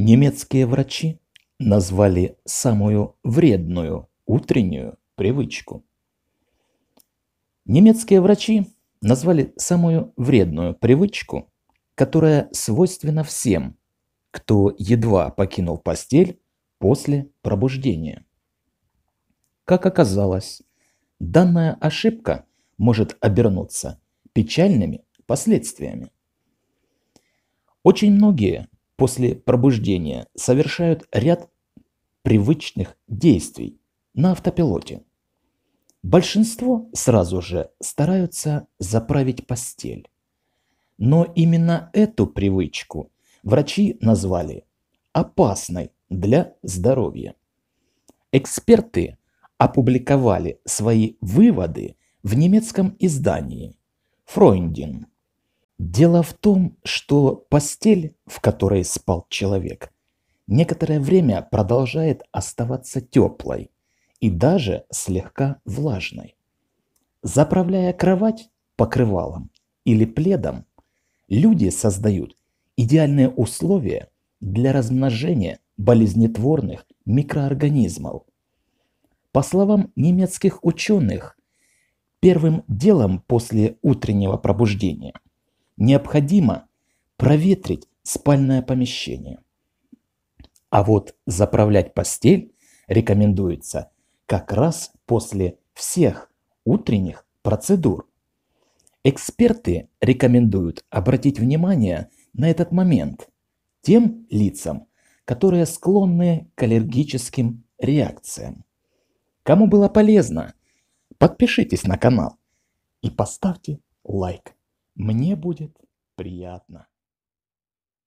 Немецкие врачи назвали самую вредную утреннюю привычку. Немецкие врачи назвали самую вредную привычку, которая свойственна всем, кто едва покинул постель после пробуждения. Как оказалось, данная ошибка может обернуться печальными последствиями. Очень многие после пробуждения совершают ряд привычных действий на автопилоте. Большинство сразу же стараются заправить постель. Но именно эту привычку врачи назвали опасной для здоровья. Эксперты опубликовали свои выводы в немецком издании «Фройндин. Дело в том, что постель, в которой спал человек, некоторое время продолжает оставаться теплой и даже слегка влажной. Заправляя кровать покрывалом или пледом, люди создают идеальные условия для размножения болезнетворных микроорганизмов. По словам немецких ученых, первым делом после утреннего пробуждения – необходимо проветрить спальное помещение. А вот заправлять постель рекомендуется как раз после всех утренних процедур. Эксперты рекомендуют обратить внимание на этот момент тем лицам, которые склонны к аллергическим реакциям. Кому было полезно, подпишитесь на канал и поставьте лайк мне будет приятно